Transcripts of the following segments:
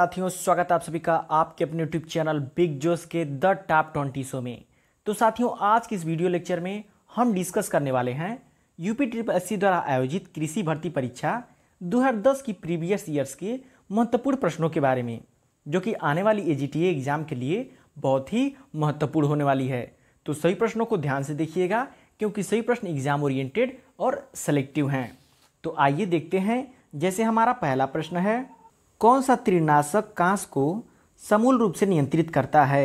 साथियों स्वागत आप सभी का आपके अपने यूट्यूब चैनल बिग जोस के द टॉप ट्वेंटी शो में तो साथियों आज के इस वीडियो लेक्चर में हम डिस्कस करने वाले हैं यूपी ट्रिप एस द्वारा आयोजित कृषि भर्ती परीक्षा 2010 की प्रीवियस ईयर्स के महत्वपूर्ण प्रश्नों के बारे में जो कि आने वाली ए एग्ज़ाम के लिए बहुत ही महत्वपूर्ण होने वाली है तो सही प्रश्नों को ध्यान से देखिएगा क्योंकि सही प्रश्न एग्ज़ाम ओरिएंटेड और सेलेक्टिव हैं तो आइए देखते हैं जैसे हमारा पहला प्रश्न है कौन सा त्रिनाशक कांस को समूल रूप से नियंत्रित करता है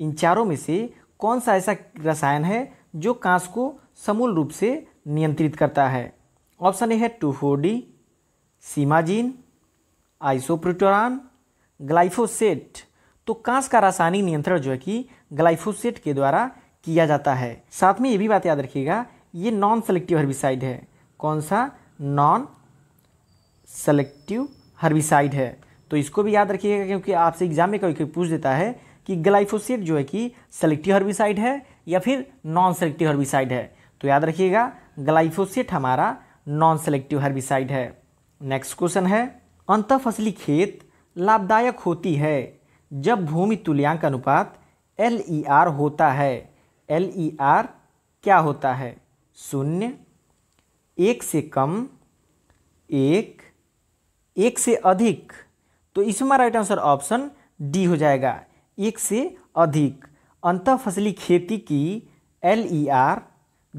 इन चारों में से कौन सा ऐसा रसायन है जो कांस को समूल रूप से नियंत्रित करता है ऑप्शन ए है two four D simazine isoproturon glyphosate तो कांस का रासायनिक नियंत्रण जो है कि ग्लाइफोसेट के द्वारा किया जाता है साथ में ये भी बात याद रखिएगा ये नॉन सेलेक्टिव हर्बिसाइड है कौन सा नॉन सेलेक्टिव हर्बिसाइड है तो इसको भी याद रखिएगा क्योंकि आपसे एग्जाम में कभी कभी पूछ देता है कि ग्लाइफोसेट जो है कि सेलेक्टिव हर्बिसाइड है या फिर नॉन सेलेक्टिव हर्बिसाइड है तो याद रखिएगा ग्लाइफोसेट हमारा नॉन सेलेक्टिव हर्बिसाइड है नेक्स्ट क्वेश्चन है अंत फसली खेत लाभदायक होती है जब भूमि तुल्यांक अनुपात एल ई आर होता है एल ई आर क्या होता है शून्य एक से कम एक एक से अधिक तो इसमें राइट आंसर ऑप्शन डी हो जाएगा एक से अधिक अंत फसली खेती की एल ई आर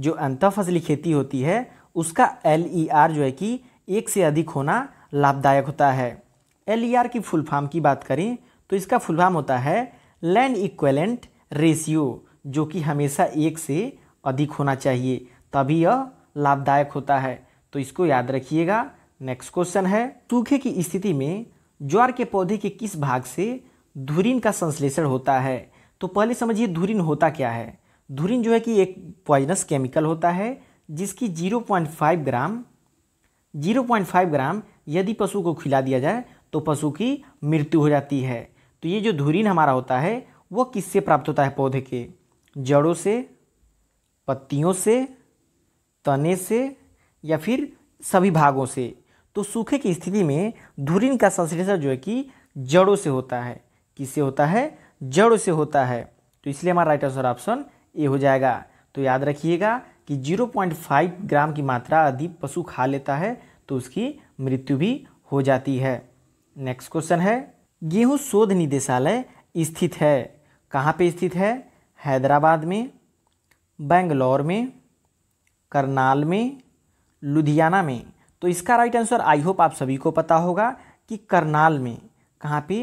जो अंत फसली खेती होती है उसका एल ई आर जो है कि एक से अधिक होना लाभदायक होता है एल ई आर की फुल फार्म की बात करें तो इसका फुल फार्म होता है लैंड इक्वेलेंट रेशियो जो कि हमेशा एक से अधिक होना चाहिए तभी यह लाभदायक होता है तो इसको याद रखिएगा नेक्स्ट क्वेश्चन है सूखे की स्थिति में ज्वार के पौधे के किस भाग से धुरिन का संश्लेषण होता है तो पहले समझिए धुरिन होता क्या है धुरिन जो है कि एक पॉइजनस केमिकल होता है जिसकी 0.5 ग्राम 0.5 ग्राम यदि पशु को खिला दिया जाए तो पशु की मृत्यु हो जाती है तो ये जो धुरिन हमारा होता है वो किससे प्राप्त होता है पौधे के जड़ों से पत्तियों से तने से या फिर सभी भागों से तो सूखे की स्थिति में धुरिन का संश्लेषण जो है कि जड़ों से होता है किससे होता है जड़ों से होता है तो इसलिए हमारा राइट आंसर ऑप्शन ए हो जाएगा तो याद रखिएगा कि 0.5 ग्राम की मात्रा यदि पशु खा लेता है तो उसकी मृत्यु भी हो जाती है नेक्स्ट क्वेश्चन है गेहूँ शोध निदेशालय स्थित है कहाँ पर स्थित है हैदराबाद में बेंगलोर में करनाल में लुधियाना में तो इसका राइट आंसर आई होप आप सभी को पता होगा कि करनाल में कहाँ पे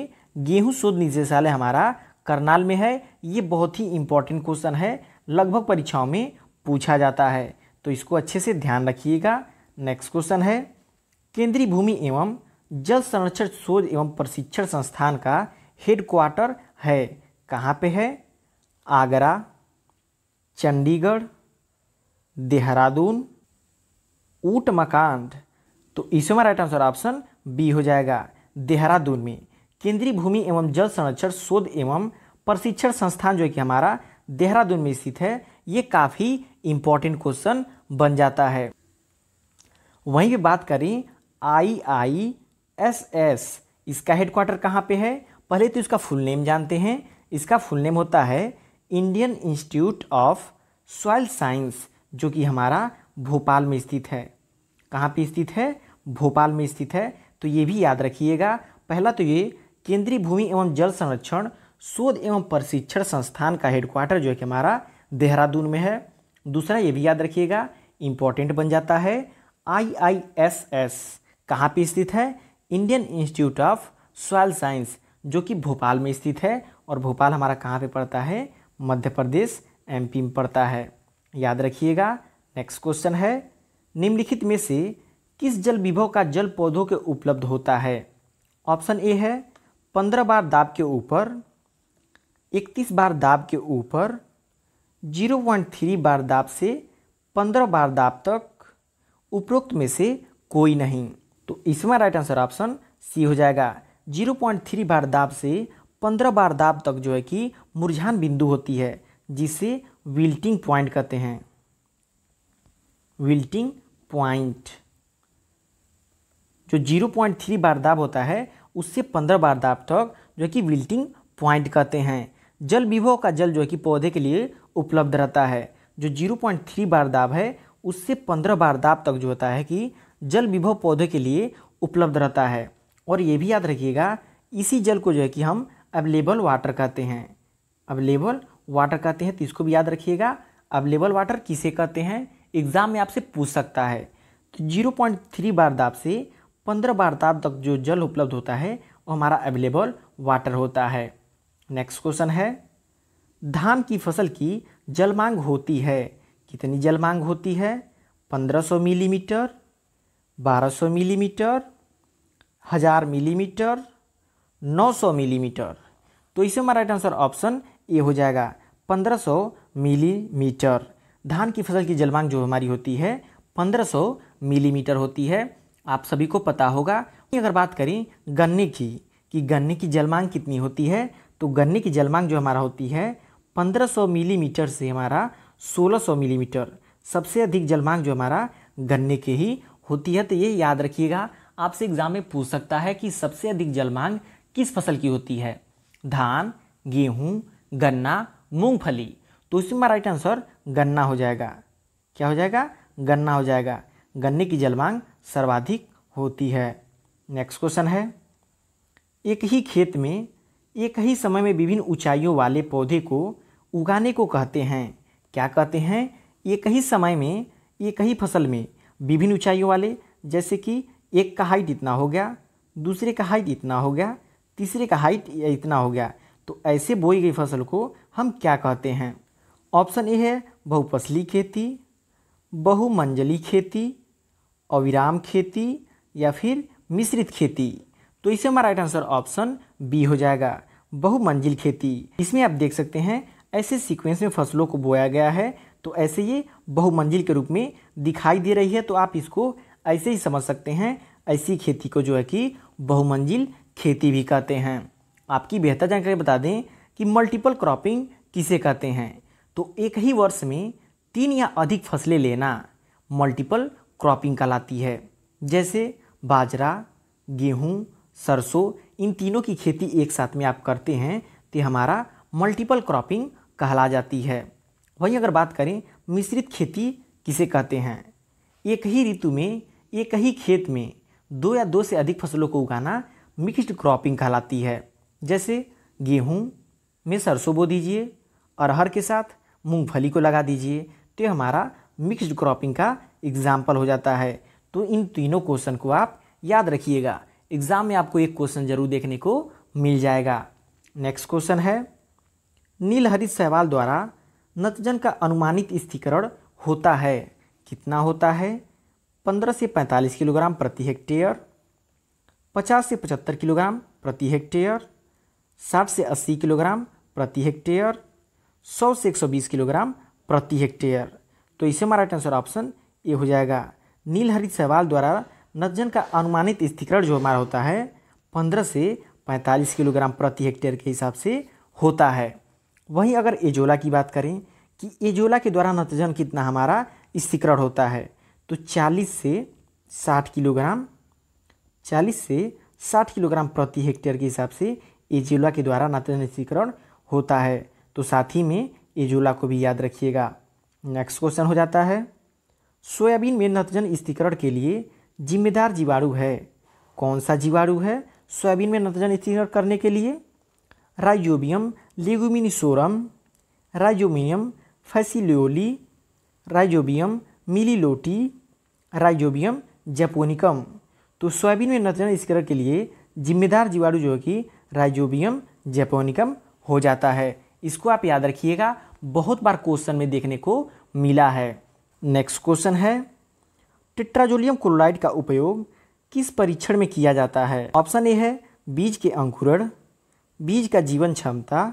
गेहूं शोध निदेशालय हमारा करनाल में है ये बहुत ही इंपॉर्टेंट क्वेश्चन है लगभग परीक्षाओं में पूछा जाता है तो इसको अच्छे से ध्यान रखिएगा नेक्स्ट क्वेश्चन है केंद्रीय भूमि एवं जल संरक्षण शोध एवं प्रशिक्षण संस्थान का हेडक्वार्टर है कहाँ पे है आगरा चंडीगढ़ देहरादून ऊट मकांड तो इसमें राइट आंसर ऑप्शन बी हो जाएगा देहरादून में केंद्रीय भूमि एवं जल संरक्षण शोध एवं प्रशिक्षण संस्थान जो कि हमारा देहरादून में स्थित है ये काफ़ी इंपॉर्टेंट क्वेश्चन बन जाता है वहीं भी बात करें आई आई एस एस इसका हेडक्वार्टर कहाँ पे है पहले तो इसका फुल नेम जानते हैं इसका फुल नेम होता है Indian institute of soil science जो कि हमारा भोपाल में स्थित है कहाँ पे स्थित है भोपाल में स्थित है तो ये भी याद रखिएगा पहला तो ये केंद्रीय भूमि एवं जल संरक्षण शोध एवं प्रशिक्षण संस्थान का हेडक्वार्टर जो है कि हमारा देहरादून में है दूसरा ये भी याद रखिएगा इम्पॉर्टेंट बन जाता है आई आई एस एस कहाँ पर स्थित है Indian institute of soil science जो कि भोपाल में स्थित है और भोपाल हमारा कहाँ पे पड़ता है मध्य प्रदेश एमपी में पड़ता है याद रखिएगा नेक्स्ट क्वेश्चन है निम्नलिखित में से किस जल विभव का जल पौधों के उपलब्ध होता है ऑप्शन ए है पंद्रह बार दाब के ऊपर इकतीस बार दाब के ऊपर जीरो पॉइंट थ्री बार दाब से पंद्रह बार दाब तक उपरोक्त में से कोई नहीं तो इसमें राइट आंसर ऑप्शन सी हो जाएगा जीरो पॉइंट थ्री बार दाब से पंद्रह बार दाब तक जो है कि मुरझान बिंदु होती है जिसे विल्टिंग पॉइंट कहते हैं विल्टिंग पॉइंट जो 0.3 बार दाब होता है उससे 15 बार दाब तक जो कि विल्टिंग पॉइंट कहते हैं जल विभव का जल जो है कि पौधे के लिए उपलब्ध रहता है जो 0.3 बार दाब है उससे 15 बार दाब तक जो होता है कि जल विभव पौधे के लिए उपलब्ध रहता है और ये भी याद रखिएगा इसी जल को जो है कि हम अवेलेबल वाटर कहते हैं अवेलेबल वाटर कहते हैं तो इसको भी याद रखिएगा अवेलेबल वाटर किसे कहते हैं एग्ज़ाम में आपसे पूछ सकता है तो 0.3 बार दाब से पंद्रह बार वारदात तक जो जल उपलब्ध होता है वो हमारा अवेलेबल वाटर होता है नेक्स्ट क्वेश्चन है धान की फसल की जल मांग होती है कितनी जल मांग होती है 1500 मिलीमीटर 1200 मिलीमीटर हज़ार मिलीमीटर 900 मिलीमीटर तो इसे हमारा राइट आंसर ऑप्शन ए हो जाएगा 1500 मिलीमीटर धान की फसल की जल मांग जो हमारी होती है 1500 मिलीमीटर होती है आप सभी को पता होगा अगर बात करें गन्ने की कि गन्ने की जलमांग कितनी होती है तो गन्ने की जलमांग जो हमारा होती है 1500 मिलीमीटर से हमारा 1600 मिलीमीटर सबसे अधिक जलमांग जो हमारा गन्ने की ही होती है तो ये याद रखिएगा आपसे एग्जाम में पूछ सकता है कि सबसे अधिक जलमांग किस फसल की होती है धान गेहूँ गन्ना मूंगफली तो इसमें राइट आंसर गन्ना हो जाएगा क्या हो जाएगा गन्ना हो जाएगा गन्ने की मांग सर्वाधिक होती है नेक्स्ट क्वेश्चन है एक ही खेत में एक ही समय में विभिन्न ऊंचाइयों वाले पौधे को उगाने को कहते हैं क्या कहते हैं एक ही समय में एक ही फसल में विभिन्न ऊंचाइयों वाले जैसे कि एक का हाइट इतना हो गया दूसरे का हाइट इतना हो गया तीसरे का हाइट इतना हो गया तो ऐसे बोई गई फसल को हम क्या कहते हैं ऑप्शन ए है बहुफसली खेती बहुमंजली खेती अविराम खेती या फिर मिश्रित खेती तो इसे हमारा राइट आंसर ऑप्शन बी हो जाएगा बहुमंजिल खेती इसमें आप देख सकते हैं ऐसे सीक्वेंस में फसलों को बोया गया है तो ऐसे ये बहुमंजिल के रूप में दिखाई दे रही है तो आप इसको ऐसे ही समझ सकते हैं ऐसी खेती को जो है कि बहुमंजिल खेती भी कहते हैं आपकी बेहतर जानकारी बता दें कि मल्टीपल क्रॉपिंग किसे कहते हैं तो एक ही वर्ष में तीन या अधिक फसलें लेना मल्टीपल क्रॉपिंग कहलाती है जैसे बाजरा गेहूँ सरसों इन तीनों की खेती एक साथ में आप करते हैं तो हमारा मल्टीपल क्रॉपिंग कहला जाती है वहीं अगर बात करें मिश्रित खेती किसे कहते हैं एक ही ऋतु में एक ही खेत में दो या दो से अधिक फसलों को उगाना मिक्स्ड क्रॉपिंग कहलाती है जैसे गेहूँ में सरसों बो दीजिए अरहर के साथ मूंगफली को लगा दीजिए तो हमारा मिक्स्ड क्रॉपिंग का एग्जाम्पल हो जाता है तो इन तीनों क्वेश्चन को आप याद रखिएगा एग्ज़ाम में आपको एक क्वेश्चन जरूर देखने को मिल जाएगा नेक्स्ट क्वेश्चन है हरित सहवाल द्वारा नतजन का अनुमानित स्थिकरण होता है कितना होता है 15 से 45 किलोग्राम प्रति हेक्टेयर 50 से 75 किलोग्राम प्रति हेक्टेयर 60 से 80 किलोग्राम प्रति हेक्टेयर 100 से 120 किलोग्राम प्रति हेक्टेयर तो इसे हमारा आंसर ऑप्शन ये हो जाएगा नीलहरी सहवाल द्वारा नतजन का अनुमानित स्थिकरण जो हमारा होता है पंद्रह से पैंतालीस किलोग्राम प्रति हेक्टेयर के हिसाब से होता है वहीं अगर एजोला की बात करें कि एजोला के द्वारा नतजन कितना हमारा स्थिकरण होता है तो चालीस से साठ किलोग्राम चालीस से साठ किलोग्राम प्रति हेक्टेयर के हिसाब से एजोला के द्वारा नतजन स्थिकरण होता है तो साथ ही में एजोला को भी याद रखिएगा नेक्स्ट क्वेश्चन हो जाता है सोयाबीन में नतजन स्थिरीकरण के लिए जिम्मेदार जीवाणु है कौन सा जीवाणु है सोयाबीन में नतजन स्थिरीकरण करने के लिए rhizobium leguminosarum rhizobium phaseoli rhizobium meliloti rhizobium japonicum तो सोयाबीन में नतजन स्करण के लिए जिम्मेदार जीवाणु जो है कि राइजोबियम जैपोनिकम हो जाता है इसको आप याद रखिएगा बहुत बार क्वेश्चन में देखने को मिला है नेक्स्ट क्वेश्चन है टिट्राजोलियम क्लोराइड का उपयोग किस परीक्षण में किया जाता है ऑप्शन ए है बीज के अंकुरण बीज का जीवन क्षमता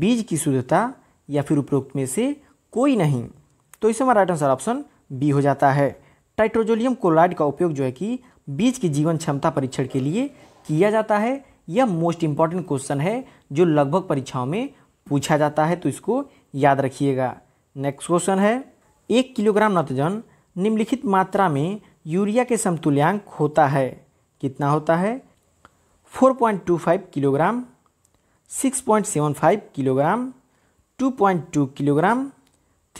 बीज की शुद्धता या फिर उपरोक्त में से कोई नहीं तो इसमें हमारा राइट आंसर ऑप्शन बी हो जाता है टाइट्रोजोलियम क्लोराइड का उपयोग जो है कि बीज की जीवन क्षमता परीक्षण के लिए किया जाता है यह मोस्ट इंपॉर्टेंट क्वेश्चन है जो लगभग परीक्षाओं में पूछा जाता है तो इसको याद रखिएगा नेक्स्ट क्वेश्चन है एक किलोग्राम नाइट्रोजन निम्नलिखित मात्रा में यूरिया के समतुल्यांक होता है कितना होता है 4.25 किलोग्राम 6.75 किलोग्राम 2.2 किलोग्राम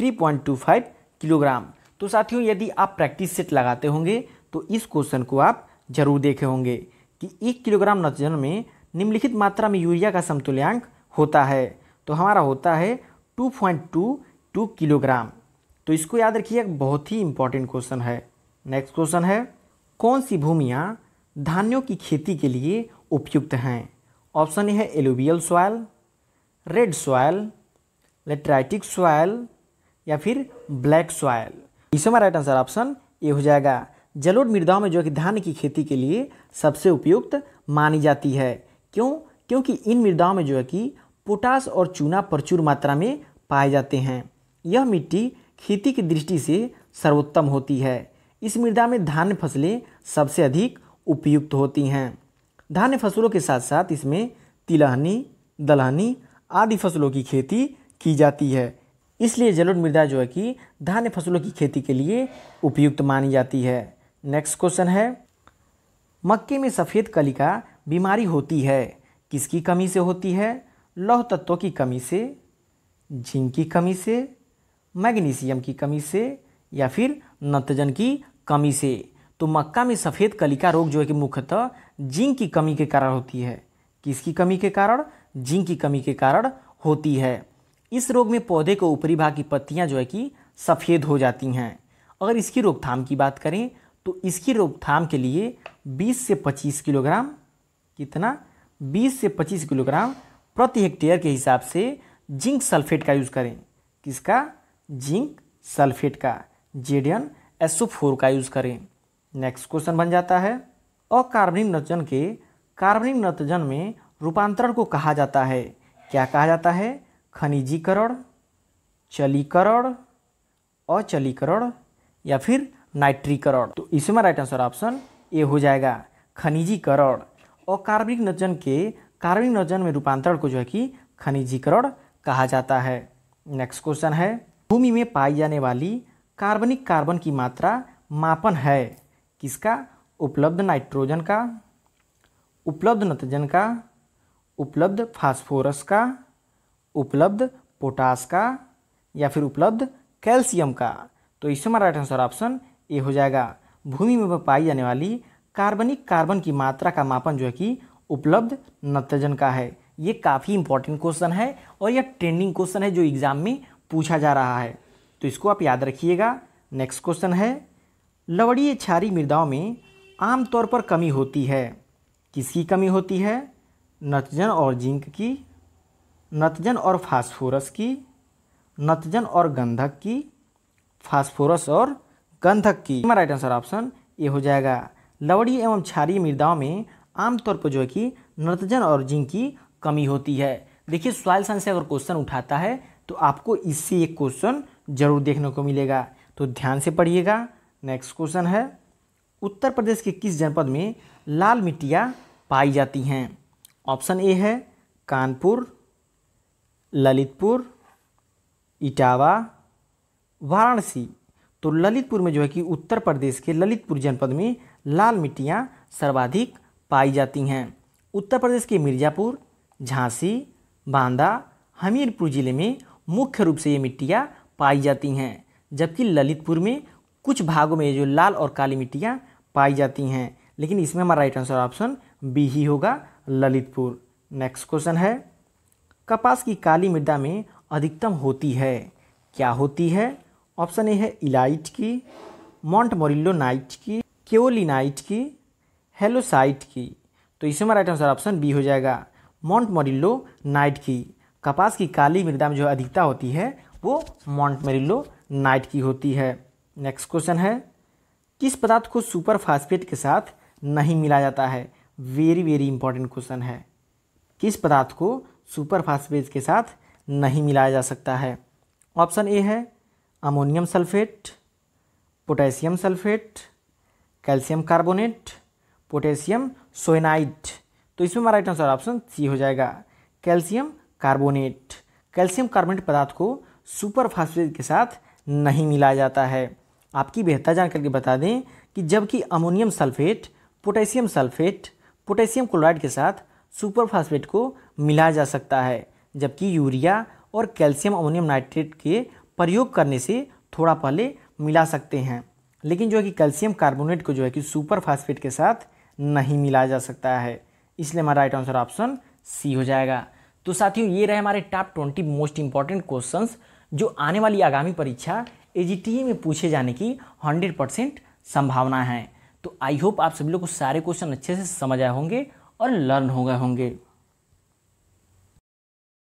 3.25 किलोग्राम तो साथियों यदि आप प्रैक्टिस सेट लगाते होंगे तो इस क्वेश्चन को आप जरूर देखे होंगे कि एक किलोग्राम नाइट्रोजन में निम्नलिखित मात्रा में यूरिया का समतुल्यांक होता है तो हमारा होता है 2.22 किलोग्राम तो इसको याद रखिए एक बहुत ही इंपॉर्टेंट क्वेश्चन है नेक्स्ट क्वेश्चन है कौन सी भूमियाँ धान्यों की खेती के लिए उपयुक्त हैं ऑप्शन ए है alluvial soil red soil lateritic soil या फिर ब्लैक सॉयल इसमें राइट आंसर ऑप्शन ए हो जाएगा जलोड मृदाओं में जो कि धान की खेती के लिए सबसे उपयुक्त मानी जाती है क्यों क्योंकि इन मृदाओं में जो है कि पोटास और चूना प्रचुर मात्रा में पाए जाते हैं यह मिट्टी खेती की दृष्टि से सर्वोत्तम होती है इस मृदा में धान्य फसलें सबसे अधिक उपयुक्त होती हैं धान्य फसलों के साथ साथ इसमें तिलहनी दलहनी आदि फसलों की खेती की जाती है इसलिए जलोढ़ मृदा जो है कि धान्य फसलों की खेती के लिए उपयुक्त मानी जाती है नेक्स्ट क्वेश्चन है मक्के में सफ़ेद कली का बीमारी होती है किसकी कमी से होती है लौह तत्वों की कमी से जिंक की कमी से मैग्नीशियम की कमी से या फिर नत्रजन की कमी से तो मक्का में सफ़ेद कलिका रोग जो है कि मुख्यतः जिंक की कमी के कारण होती है किसकी कमी के कारण जिंक की कमी के कारण होती है इस रोग में पौधे को ऊपरी भाग की पत्तियां जो है कि सफ़ेद हो जाती हैं अगर इसकी रोकथाम की बात करें तो इसकी रोकथाम के लिए 20 से 25 किलोग्राम कितना 20 से 25 किलोग्राम प्रति हेक्टेयर के हिसाब से जिंक सल्फेट का यूज़ करें किसका जिंक सल्फेट का जेडियन एसओ फोर का यूज़ करें नेक्स्ट क्वेश्चन बन जाता है अकार्बनिक नत्रजन के कार्बनिक नत्रजन में रूपांतरण को कहा जाता है क्या कहा जाता है खनिजीकरण चलीकरण अचलीकरण या फिर नाइट्रीकरण तो इसमें राइट आंसर ऑप्शन ए हो जाएगा खनिजीकरण अकार्बनिक कार्बनिक के कार्बनिक नत्रजन में रूपांतरण को जो है कि खनिजीकरण कहा जाता है नेक्स्ट क्वेश्चन है भूमि में पाई जाने वाली कार्बनिक कार्बन की मात्रा मापन है किसका उपलब्ध नाइट्रोजन का उपलब्ध नतजन का उपलब्ध फास्फोरस का उपलब्ध पोटास का या फिर उपलब्ध कैल्शियम का तो इससे हमारा राइट आंसर ऑप्शन ए हो जाएगा भूमि में पाई जाने वाली कार्बनिक कार्बन की मात्रा का मापन जो है कि उपलब्ध नतजन का है ये काफ़ी इंपॉर्टेंट क्वेश्चन है और यह ट्रेंडिंग क्वेश्चन है जो एग्ज़ाम में पूछा जा रहा है तो इसको आप याद रखिएगा नेक्स्ट क्वेश्चन है लवड़ीय क्षारी मृदाओं में आमतौर पर कमी होती है किसकी कमी होती है नतजन और जिंक की नतजन और फास्फोरस की नतजन और गंधक की फास्फोरस और गंधक की हमारा राइट आंसर ऑप्शन ये हो जाएगा लवड़ी एवं क्षारीय मृदाओं में आमतौर पर जो है कि नतजन और जिंक की कमी होती है देखिए सॉइल साइंस से अगर क्वेश्चन उठाता है तो आपको इससे एक क्वेश्चन जरूर देखने को मिलेगा तो ध्यान से पढ़िएगा नेक्स्ट क्वेश्चन है उत्तर प्रदेश के किस जनपद में लाल मिट्टियाँ पाई जाती हैं ऑप्शन ए है कानपुर ललितपुर इटावा वाराणसी तो ललितपुर में जो है कि उत्तर प्रदेश के ललितपुर जनपद में लाल मिट्टियाँ सर्वाधिक पाई जाती हैं उत्तर प्रदेश के मिर्ज़ापुर झांसी बांदा हमीरपुर ज़िले में मुख्य रूप से ये मिट्टियाँ पाई जाती हैं जबकि ललितपुर में कुछ भागों में जो लाल और काली मिट्टियाँ पाई जाती हैं लेकिन इसमें हमारा राइट आंसर ऑप्शन बी ही होगा ललितपुर नेक्स्ट क्वेश्चन है कपास की काली मृदा में अधिकतम होती है क्या होती है ऑप्शन ए है इलाइट की मोरिल्लो नाइट की क्योलिनाइट की हेलोसाइट की तो इसमें हमारा राइट आंसर ऑप्शन बी हो जाएगा मोरिल्लो नाइट की कपास की काली मृदा में जो अधिकता होती है वो मेरिलो नाइट की होती है नेक्स्ट क्वेश्चन है किस पदार्थ को सुपर फास्फेट के साथ नहीं मिला जाता है वेरी वेरी इंपॉर्टेंट क्वेश्चन है किस पदार्थ को सुपर फास्फेट के साथ नहीं मिलाया जा सकता है ऑप्शन ए है ammonium sulphate potassium sulphate calcium carbonate potassium schoenite तो इसमें हमारा राइट आंसर ऑप्शन सी हो जाएगा कैल्शियम कार्बोनेट कैल्शियम कार्बोनेट पदार्थ को सुपर फास्फेट के साथ नहीं मिलाया जाता है आपकी बेहतर जानकारी के बता दें कि जबकि ammonium sulphate potassium sulphate potassium chloride के साथ सुपर फास्फेट को मिलाया जा सकता है जबकि यूरिया और कैल्शियम अमोनियम नाइट्रेट के प्रयोग करने से थोड़ा पहले मिला सकते हैं लेकिन जो है कि कैल्शियम कार्बोनेट को जो है कि सुपर फास्फेट के साथ नहीं मिलाया जा सकता है इसलिए हमारा राइट आंसर ऑप्शन सी हो जाएगा तो साथियों ये रहे हमारे top twenty most important questions जो आने वाली आगामी परीक्षा ए e में पूछे जाने की हंड्रेड परसेंट संभावना है तो आई होप आप सभी लोग को सारे क्वेश्चन अच्छे से समझ आए होंगे और लर्न हो गए होंगे